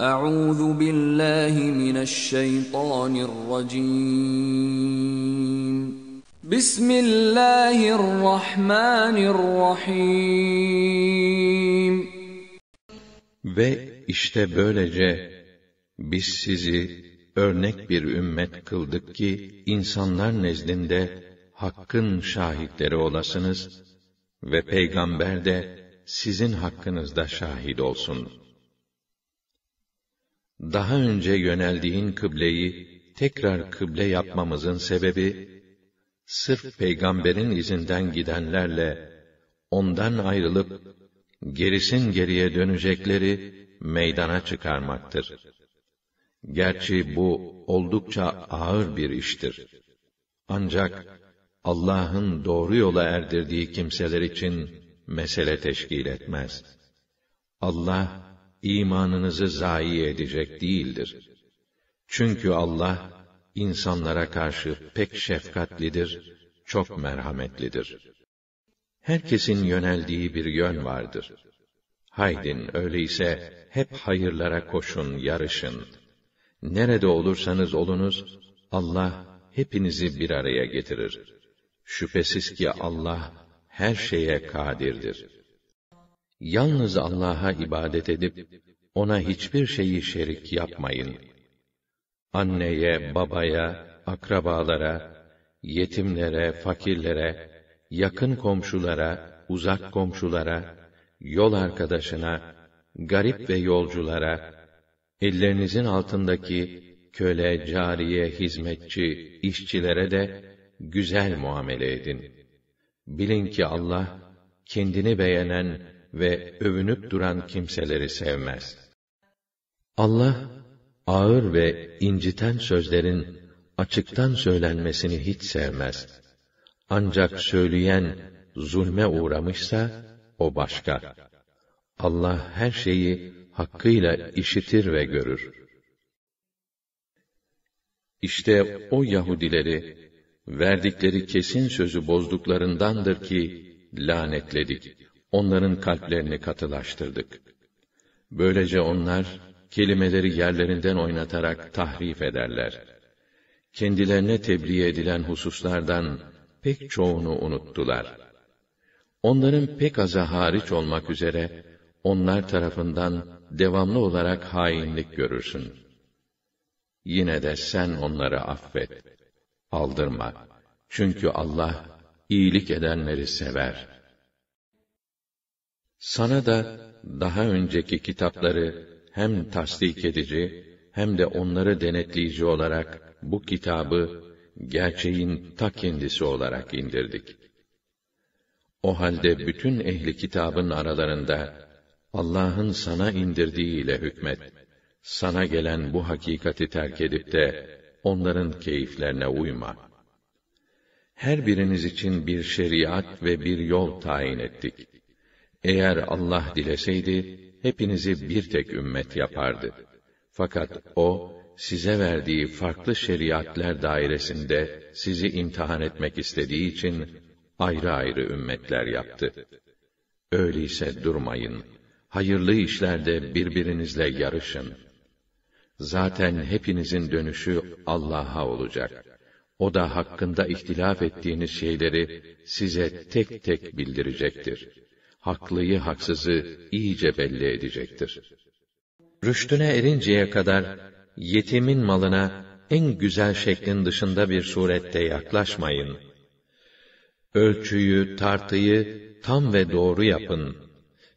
Euzu billahi mineşşeytanirracim. Bismillahirrahmanirrahim. Ve işte böylece biz sizi örnek bir ümmet kıldık ki insanlar nezdinde hakkın şahitleri olasınız ve peygamber de sizin hakkınızda şahit olsun.'' daha önce yöneldiğin kıbleyi tekrar kıble yapmamızın sebebi, sırf peygamberin izinden gidenlerle, ondan ayrılıp, gerisin geriye dönecekleri meydana çıkarmaktır. Gerçi bu oldukça ağır bir iştir. Ancak Allah'ın doğru yola erdirdiği kimseler için mesele teşkil etmez. Allah imanınızı zayi edecek değildir. Çünkü Allah insanlara karşı pek şefkatlidir, çok merhametlidir. Herkesin yöneldiği bir yön vardır. Haydin öyleyse hep hayırlara koşun, yarışın. Nerede olursanız olunuz, Allah hepinizi bir araya getirir. Şüphesiz ki Allah her şeye kadirdir. Yalnız Allah'a ibadet edip ona hiçbir şeyi şerik yapmayın. Anneye, babaya, akrabalara, yetimlere, fakirlere, yakın komşulara, uzak komşulara, yol arkadaşına, garip ve yolculara, ellerinizin altındaki köle, cariye, hizmetçi, işçilere de güzel muamele edin. Bilin ki Allah kendini beğenen ve övünüp duran kimseleri sevmez. Allah, ağır ve inciten sözlerin açıktan söylenmesini hiç sevmez. Ancak söyleyen zulme uğramışsa, o başka. Allah her şeyi hakkıyla işitir ve görür. İşte o Yahudileri, verdikleri kesin sözü bozduklarındandır ki, lanetledik onların kalplerini katılaştırdık. Böylece onlar, kelimeleri yerlerinden oynatarak tahrif ederler. Kendilerine tebliğ edilen hususlardan pek çoğunu unuttular. Onların pek aza hariç olmak üzere, onlar tarafından devamlı olarak hainlik görürsün. Yine de sen onları affet, aldırma. Çünkü Allah, iyilik edenleri sever.'' Sana da daha önceki kitapları hem tasdik edici hem de onları denetleyici olarak bu kitabı gerçeğin ta kendisi olarak indirdik. O halde bütün ehli kitabın aralarında Allah'ın sana indirdiği ile hükmet. Sana gelen bu hakikati terk edip de onların keyiflerine uyma. Her biriniz için bir şeriat ve bir yol tayin ettik.'' Eğer Allah dileseydi, hepinizi bir tek ümmet yapardı. Fakat O, size verdiği farklı şeriatler dairesinde sizi imtihan etmek istediği için ayrı ayrı ümmetler yaptı. Öyleyse durmayın. Hayırlı işlerde birbirinizle yarışın. Zaten hepinizin dönüşü Allah'a olacak. O da hakkında ihtilaf ettiğiniz şeyleri size tek tek bildirecektir.'' haklıyı haksızı iyice belli edecektir. Rüştüne erinceye kadar yetimin malına en güzel şeklin dışında bir surette yaklaşmayın. Ölçüyü, tartıyı tam ve doğru yapın.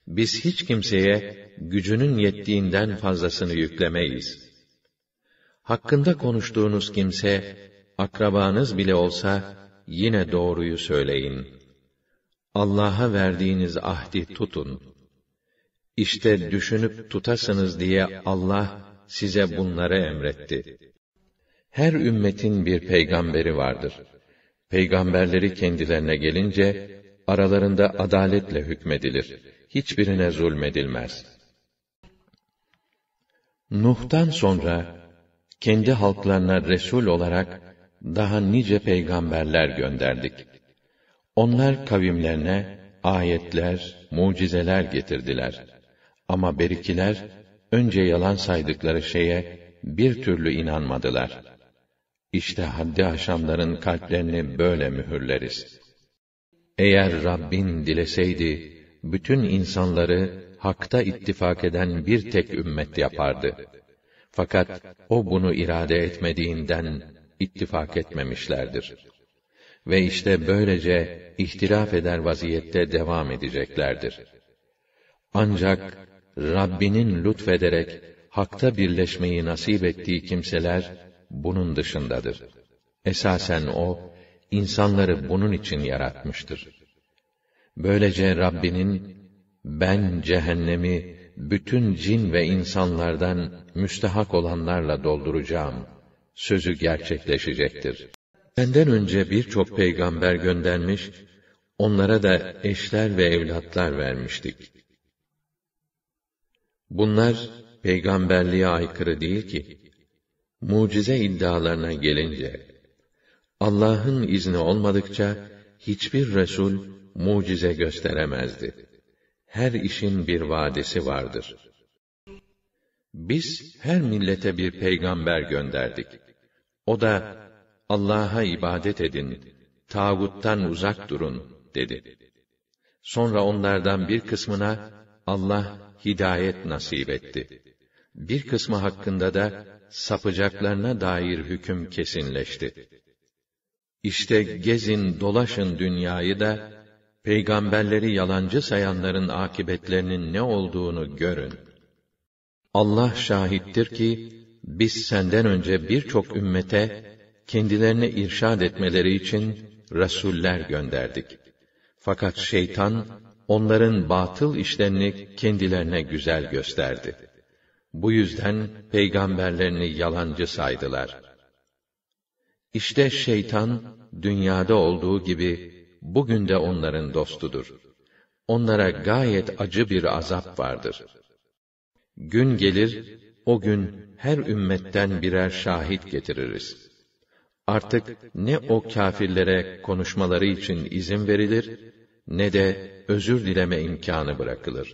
Biz hiç kimseye gücünün yettiğinden fazlasını yüklemeyiz. Hakkında konuştuğunuz kimse, akrabanız bile olsa, yine doğruyu söyleyin.'' Allah'a verdiğiniz ahdi tutun. İşte düşünüp tutasınız diye Allah size bunları emretti. Her ümmetin bir peygamberi vardır. Peygamberleri kendilerine gelince aralarında adaletle hükmedilir. Hiçbirine zulmedilmez. Nuh'tan sonra kendi halklarına resul olarak daha nice peygamberler gönderdik. Onlar kavimlerine ayetler, mucizeler getirdiler. Ama berikiler önce yalan saydıkları şeye bir türlü inanmadılar. İşte haddi aşanların kalplerini böyle mühürleriz. Eğer Rabbin dileseydi bütün insanları hakta ittifak eden bir tek ümmet yapardı. Fakat o bunu irade etmediğinden ittifak etmemişlerdir. Ve işte böylece ihtilaf eder vaziyette devam edeceklerdir. Ancak Rabbinin lütfederek hakta birleşmeyi nasip ettiği kimseler bunun dışındadır. Esasen o insanları bunun için yaratmıştır. Böylece Rabbinin ben cehennemi bütün cin ve insanlardan müstehak olanlarla dolduracağım sözü gerçekleşecektir. Senden önce birçok peygamber göndermiş, onlara da eşler ve evlatlar vermiştik. Bunlar peygamberliğe aykırı değil ki. Mucize iddialarına gelince Allah'ın izni olmadıkça hiçbir resul mucize gösteremezdi. Her işin bir vadesi vardır. Biz her millete bir peygamber gönderdik. O da Allah'a ibadet edin, tağuttan uzak durun, dedi. Sonra onlardan bir kısmına, Allah hidayet nasip etti. Bir kısmı hakkında da, sapacaklarına dair hüküm kesinleşti. İşte gezin, dolaşın dünyayı da, peygamberleri yalancı sayanların akibetlerinin ne olduğunu görün. Allah şahittir ki, biz senden önce birçok ümmete Kendilerine irşad etmeleri için rasuller gönderdik. Fakat şeytan onların batıl işlerini kendilerine güzel gösterdi. Bu yüzden peygamberlerini yalancı saydılar. İşte şeytan dünyada olduğu gibi bugün de onların dostudur. Onlara gayet acı bir azap vardır. Gün gelir, o gün her ümmetten birer şahit getiririz.'' artık ne o kâfirlere konuşmaları için izin verilir, ne de özür dileme imkanı bırakılır.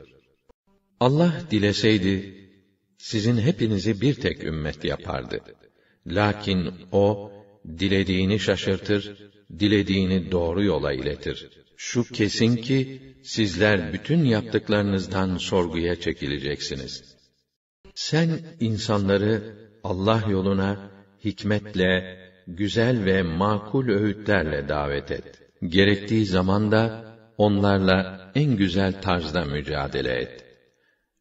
Allah dileseydi, sizin hepinizi bir tek ümmet yapardı. Lakin O, dilediğini şaşırtır, dilediğini doğru yola iletir. Şu kesin ki, sizler bütün yaptıklarınızdan sorguya çekileceksiniz. Sen insanları Allah yoluna, hikmetle, güzel ve makul öğütlerle davet et. Gerektiği zaman da onlarla en güzel tarzda mücadele et.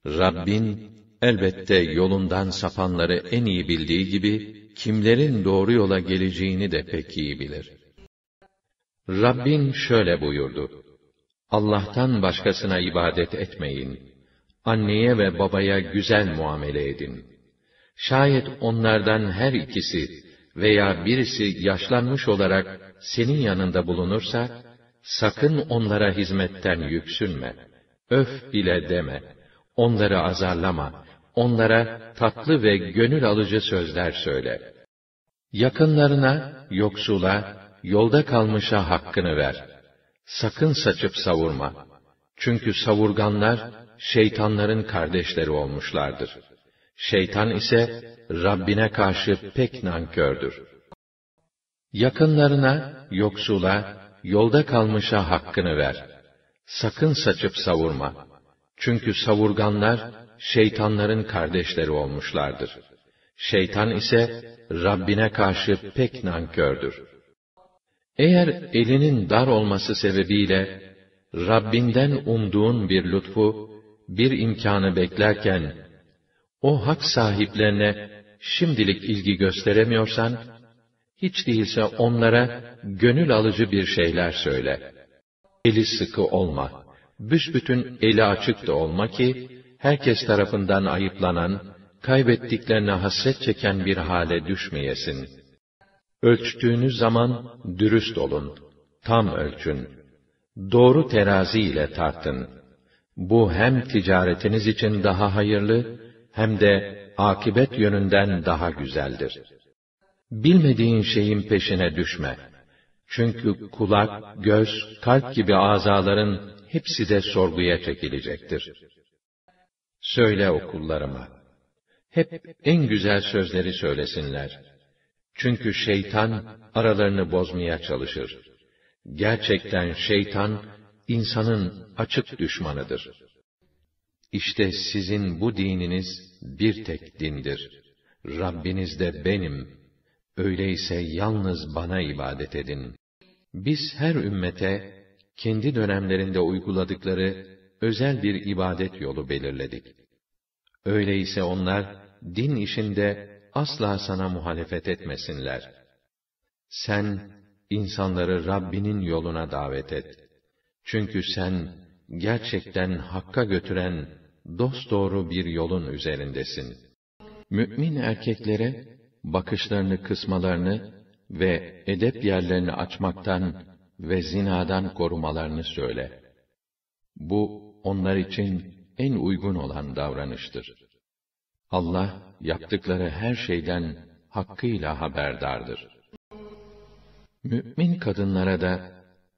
Rabbin elbette yolundan sapanları en iyi bildiği gibi kimlerin doğru yola geleceğini de pek iyi bilir. Rabbin şöyle buyurdu: Allah'tan başkasına ibadet etmeyin. Anneye ve babaya güzel muamele edin. Şayet onlardan her ikisi veya birisi yaşlanmış olarak senin yanında bulunursa, sakın onlara hizmetten yüksünme. Öf bile deme. Onları azarlama. Onlara tatlı ve gönül alıcı sözler söyle. Yakınlarına, yoksula, yolda kalmışa hakkını ver. Sakın saçıp savurma. Çünkü savurganlar, şeytanların kardeşleri olmuşlardır.'' Şeytan ise Rabbine karşı pek nankördür. Yakınlarına, yoksula, yolda kalmışa hakkını ver. Sakın saçıp savurma. Çünkü savurganlar şeytanların kardeşleri olmuşlardır. Şeytan ise Rabbine karşı pek nankördür. Eğer elinin dar olması sebebiyle Rabbinden umduğun bir lütfu, bir imkanı beklerken o hak sahiplerine şimdilik ilgi gösteremiyorsan, hiç değilse onlara gönül alıcı bir şeyler söyle. Eli sıkı olma, büsbütün eli açık da olma ki, herkes tarafından ayıplanan, kaybettiklerine hasret çeken bir hale düşmeyesin. Ölçtüğünüz zaman dürüst olun, tam ölçün. Doğru terazi ile tartın. Bu hem ticaretiniz için daha hayırlı, hem de akibet yönünden daha güzeldir. Bilmediğin şeyin peşine düşme. Çünkü kulak, göz, kalp gibi azaların hepsi de sorguya çekilecektir. Söyle okullarıma. Hep en güzel sözleri söylesinler. Çünkü şeytan aralarını bozmaya çalışır. Gerçekten şeytan insanın açık düşmanıdır.'' İşte sizin bu dininiz bir tek dindir. Rabbiniz de benim. Öyleyse yalnız bana ibadet edin. Biz her ümmete kendi dönemlerinde uyguladıkları özel bir ibadet yolu belirledik. Öyleyse onlar din işinde asla sana muhalefet etmesinler. Sen insanları Rabbinin yoluna davet et. Çünkü sen gerçekten hakka götüren dosdoğru bir yolun üzerindesin. Mü'min erkeklere, bakışlarını kısmalarını ve edep yerlerini açmaktan ve zinadan korumalarını söyle. Bu, onlar için en uygun olan davranıştır. Allah, yaptıkları her şeyden hakkıyla haberdardır. Mü'min kadınlara da,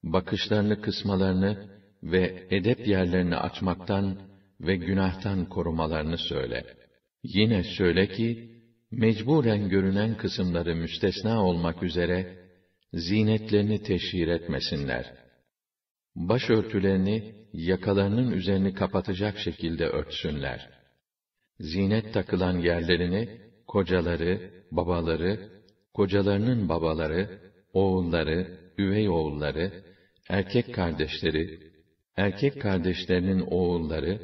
bakışlarını kısmalarını ve edep yerlerini açmaktan ve günahtan korumalarını söyle. Yine söyle ki, mecburen görünen kısımları müstesna olmak üzere, zinetlerini teşhir etmesinler. Başörtülerini, yakalarının üzerini kapatacak şekilde örtsünler. Zinet takılan yerlerini, kocaları, babaları, kocalarının babaları, oğulları, üvey oğulları, erkek kardeşleri, erkek kardeşlerinin oğulları,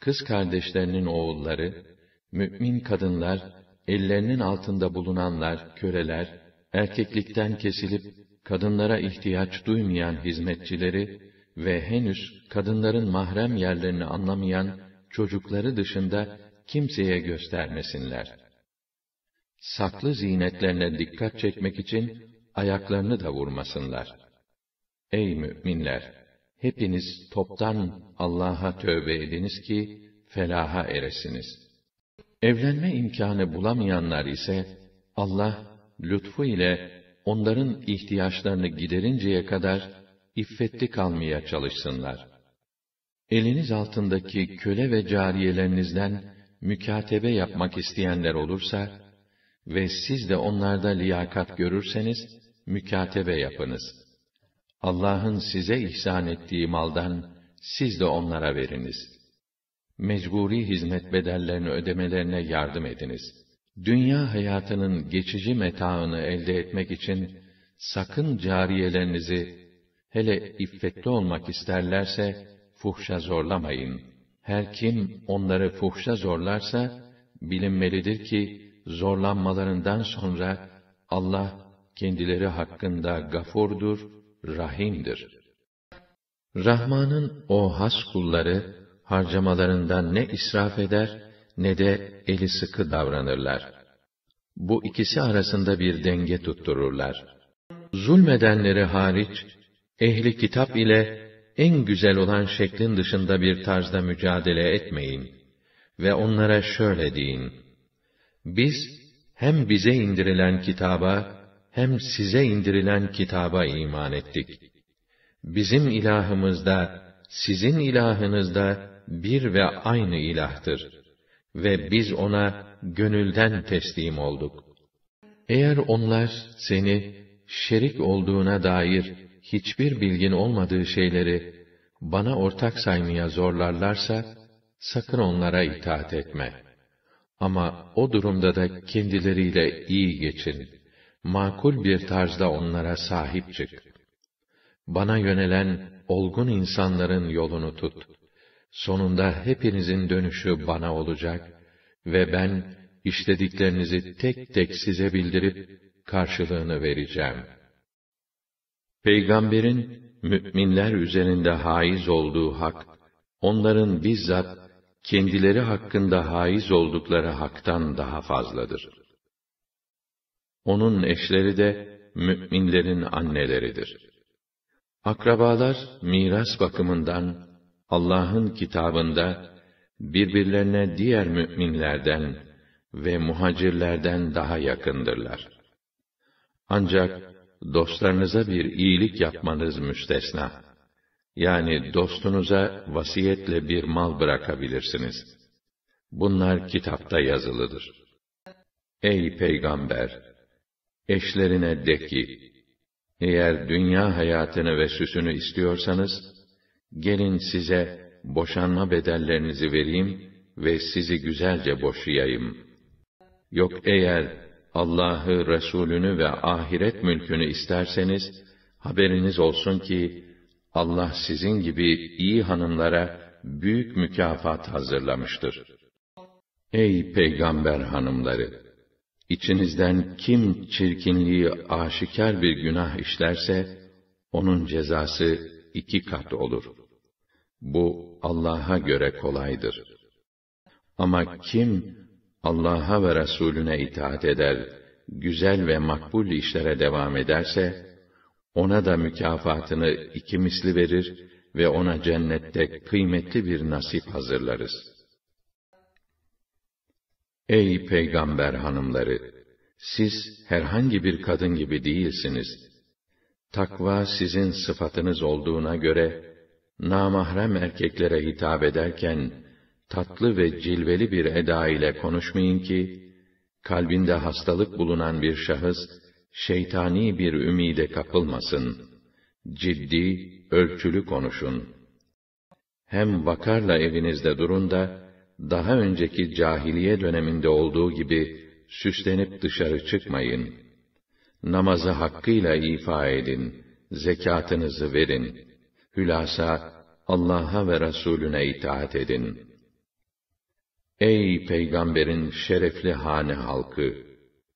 kız kardeşlerinin oğulları, mümin kadınlar, ellerinin altında bulunanlar, köleler, erkeklikten kesilip kadınlara ihtiyaç duymayan hizmetçileri ve henüz kadınların mahrem yerlerini anlamayan çocukları dışında kimseye göstermesinler. Saklı zinetlerine dikkat çekmek için ayaklarını da vurmasınlar. Ey müminler! hepiniz toptan Allah'a tövbe ediniz ki felaha eresiniz. Evlenme imkanı bulamayanlar ise Allah lütfu ile onların ihtiyaçlarını giderinceye kadar iffetli kalmaya çalışsınlar. Eliniz altındaki köle ve cariyelerinizden mükatebe yapmak isteyenler olursa ve siz de onlarda liyakat görürseniz mükatebe yapınız.'' Allah'ın size ihsan ettiği maldan siz de onlara veriniz. Mecburi hizmet bedellerini ödemelerine yardım ediniz. Dünya hayatının geçici metaını elde etmek için sakın cariyelerinizi hele iffetli olmak isterlerse fuhşa zorlamayın. Her kim onları fuhşa zorlarsa bilinmelidir ki zorlanmalarından sonra Allah kendileri hakkında gafurdur, rahimdir. Rahman'ın o has kulları harcamalarından ne israf eder ne de eli sıkı davranırlar. Bu ikisi arasında bir denge tuttururlar. Zulmedenleri hariç ehli kitap ile en güzel olan şeklin dışında bir tarzda mücadele etmeyin ve onlara şöyle deyin: Biz hem bize indirilen kitaba hem size indirilen kitaba iman ettik. Bizim ilahımızda, sizin ilahınızda bir ve aynı ilahtır. Ve biz ona gönülden teslim olduk. Eğer onlar seni şerik olduğuna dair hiçbir bilgin olmadığı şeyleri bana ortak saymaya zorlarlarsa, sakın onlara itaat etme. Ama o durumda da kendileriyle iyi geçin.'' makul bir tarzda onlara sahip çık. Bana yönelen olgun insanların yolunu tut. Sonunda hepinizin dönüşü bana olacak ve ben işlediklerinizi tek tek size bildirip karşılığını vereceğim. Peygamberin müminler üzerinde haiz olduğu hak, onların bizzat kendileri hakkında haiz oldukları haktan daha fazladır. Onun eşleri de müminlerin anneleridir. Akrabalar miras bakımından Allah'ın kitabında birbirlerine diğer müminlerden ve muhacirlerden daha yakındırlar. Ancak dostlarınıza bir iyilik yapmanız müstesna. Yani dostunuza vasiyetle bir mal bırakabilirsiniz. Bunlar kitapta yazılıdır. Ey peygamber, Eşlerine de ki, eğer dünya hayatını ve süsünü istiyorsanız, gelin size boşanma bedellerinizi vereyim ve sizi güzelce boşayayım. Yok eğer Allah'ı, Resulünü ve ahiret mülkünü isterseniz, haberiniz olsun ki, Allah sizin gibi iyi hanımlara büyük mükafat hazırlamıştır. Ey peygamber hanımları! İçinizden kim çirkinliği aşikar bir günah işlerse, onun cezası iki kat olur. Bu Allah'a göre kolaydır. Ama kim Allah'a ve Resulüne itaat eder, güzel ve makbul işlere devam ederse, ona da mükafatını iki misli verir ve ona cennette kıymetli bir nasip hazırlarız.'' Ey peygamber hanımları! Siz herhangi bir kadın gibi değilsiniz. Takva sizin sıfatınız olduğuna göre, namahrem erkeklere hitap ederken, tatlı ve cilveli bir eda ile konuşmayın ki, kalbinde hastalık bulunan bir şahıs, şeytani bir ümide kapılmasın. Ciddi, ölçülü konuşun. Hem vakarla evinizde durun da, daha önceki cahiliye döneminde olduğu gibi süslenip dışarı çıkmayın. Namazı hakkıyla ifa edin, zekatınızı verin. Hülasa, Allah'a ve Resulüne itaat edin. Ey peygamberin şerefli hane halkı,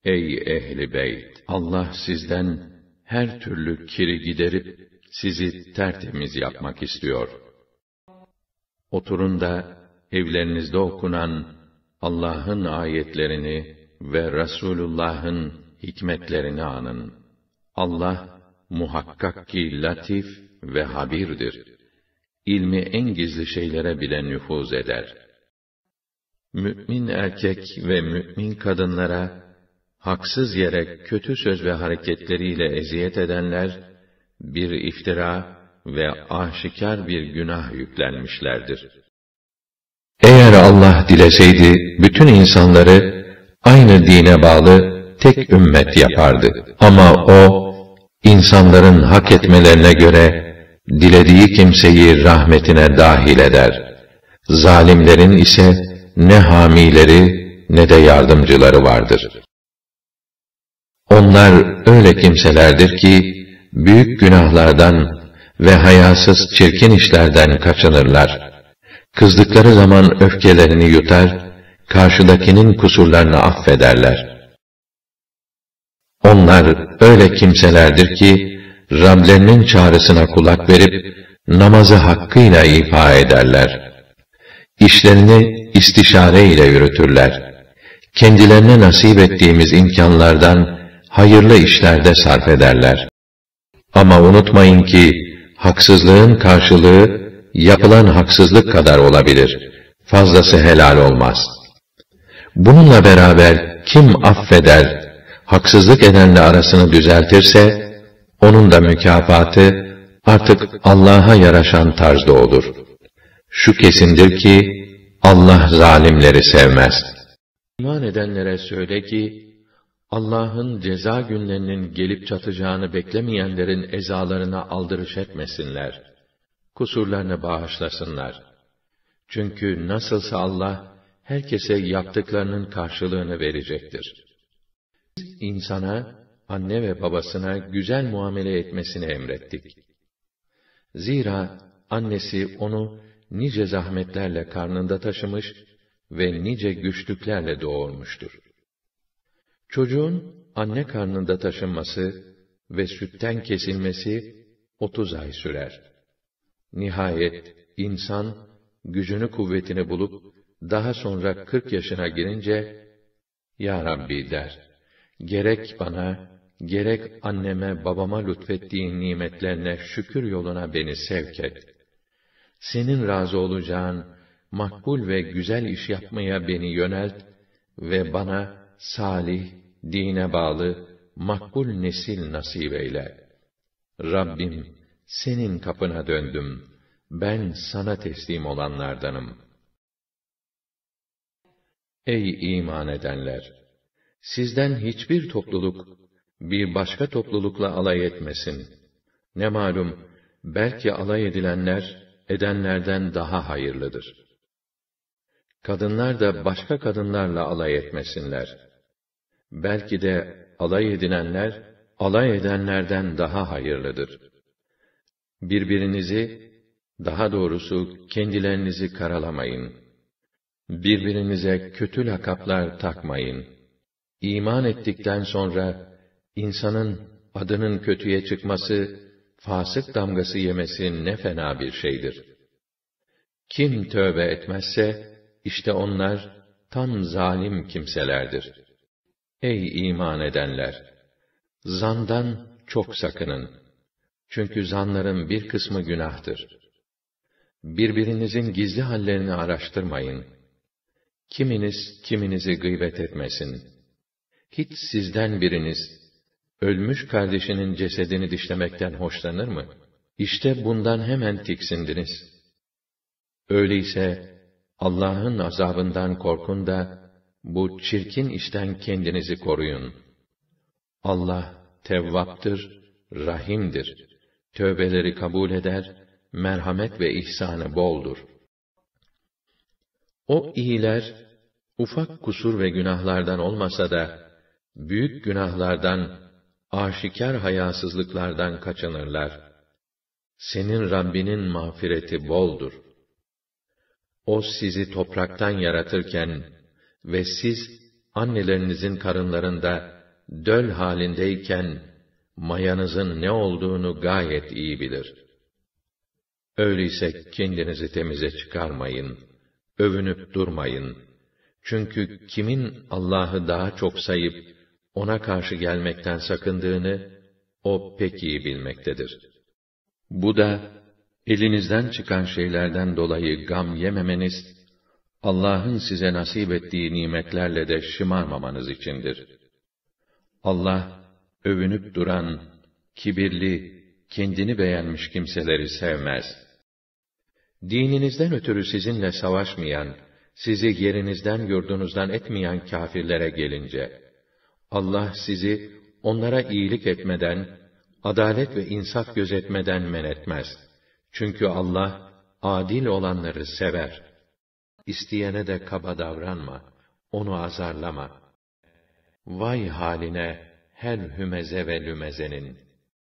ey ehli beyt, Allah sizden her türlü kiri giderip sizi tertemiz yapmak istiyor. Oturun da evlerinizde okunan Allah'ın ayetlerini ve Resulullah'ın hikmetlerini anın. Allah muhakkak ki latif ve habirdir. İlmi en gizli şeylere bile nüfuz eder. Mü'min erkek ve mü'min kadınlara, haksız yere kötü söz ve hareketleriyle eziyet edenler, bir iftira ve aşikar bir günah yüklenmişlerdir. Eğer Allah dileseydi bütün insanları aynı dine bağlı tek ümmet yapardı. Ama o insanların hak etmelerine göre dilediği kimseyi rahmetine dahil eder. Zalimlerin ise ne hamileri ne de yardımcıları vardır. Onlar öyle kimselerdir ki büyük günahlardan ve hayasız çirkin işlerden kaçınırlar. Kızdıkları zaman öfkelerini yutar, karşıdakinin kusurlarını affederler. Onlar öyle kimselerdir ki, Rablerinin çağrısına kulak verip, namazı hakkıyla ifa ederler. İşlerini istişare ile yürütürler. Kendilerine nasip ettiğimiz imkanlardan, hayırlı işlerde sarf ederler. Ama unutmayın ki, haksızlığın karşılığı yapılan haksızlık kadar olabilir. Fazlası helal olmaz. Bununla beraber kim affeder, haksızlık edenle arasını düzeltirse, onun da mükafatı artık Allah'a yaraşan tarzda olur. Şu kesindir ki, Allah zalimleri sevmez. İman edenlere söyle ki, Allah'ın ceza günlerinin gelip çatacağını beklemeyenlerin ezalarına aldırış etmesinler.'' kusurlarını bağışlasınlar. Çünkü nasılsa Allah, herkese yaptıklarının karşılığını verecektir. Biz insana anne ve babasına güzel muamele etmesini emrettik. Zira annesi onu nice zahmetlerle karnında taşımış ve nice güçlüklerle doğurmuştur. Çocuğun anne karnında taşınması ve sütten kesilmesi 30 ay sürer. Nihayet insan gücünü kuvvetini bulup daha sonra kırk yaşına girince Ya Rabbi der. Gerek bana gerek anneme babama lütfettiğin nimetlerine şükür yoluna beni sevk et. Senin razı olacağın makbul ve güzel iş yapmaya beni yönelt ve bana salih, dine bağlı, makbul nesil nasip eyle. Rabbim, senin kapına döndüm. Ben sana teslim olanlardanım. Ey iman edenler! Sizden hiçbir topluluk, bir başka toplulukla alay etmesin. Ne malum, belki alay edilenler, edenlerden daha hayırlıdır. Kadınlar da başka kadınlarla alay etmesinler. Belki de alay edilenler alay edenlerden daha hayırlıdır.'' Birbirinizi, daha doğrusu kendilerinizi karalamayın. Birbirinize kötü lakaplar takmayın. İman ettikten sonra, insanın adının kötüye çıkması, fasık damgası yemesi ne fena bir şeydir. Kim tövbe etmezse, işte onlar tam zalim kimselerdir. Ey iman edenler! Zandan çok sakının. Çünkü zanların bir kısmı günahtır. Birbirinizin gizli hallerini araştırmayın. Kiminiz kiminizi gıybet etmesin. Hiç sizden biriniz ölmüş kardeşinin cesedini dişlemekten hoşlanır mı? İşte bundan hemen tiksindiniz. Öyleyse Allah'ın azabından korkun da bu çirkin işten kendinizi koruyun. Allah tevvaptır, rahimdir tövbeleri kabul eder, merhamet ve ihsanı boldur. O iyiler, ufak kusur ve günahlardan olmasa da, büyük günahlardan, aşikar hayasızlıklardan kaçınırlar. Senin Rabbinin mağfireti boldur. O sizi topraktan yaratırken ve siz annelerinizin karınlarında döl halindeyken mayanızın ne olduğunu gayet iyi bilir. Öyleyse kendinizi temize çıkarmayın, övünüp durmayın. Çünkü kimin Allah'ı daha çok sayıp, ona karşı gelmekten sakındığını, o pek iyi bilmektedir. Bu da, elinizden çıkan şeylerden dolayı gam yememeniz, Allah'ın size nasip ettiği nimetlerle de şımarmamanız içindir. Allah, övünüp duran, kibirli, kendini beğenmiş kimseleri sevmez. Dininizden ötürü sizinle savaşmayan, sizi yerinizden yurdunuzdan etmeyen kâfirlere gelince, Allah sizi onlara iyilik etmeden, adalet ve insaf gözetmeden men etmez. Çünkü Allah, adil olanları sever. İsteyene de kaba davranma, onu azarlama. Vay haline, her hümeze ve lümezenin.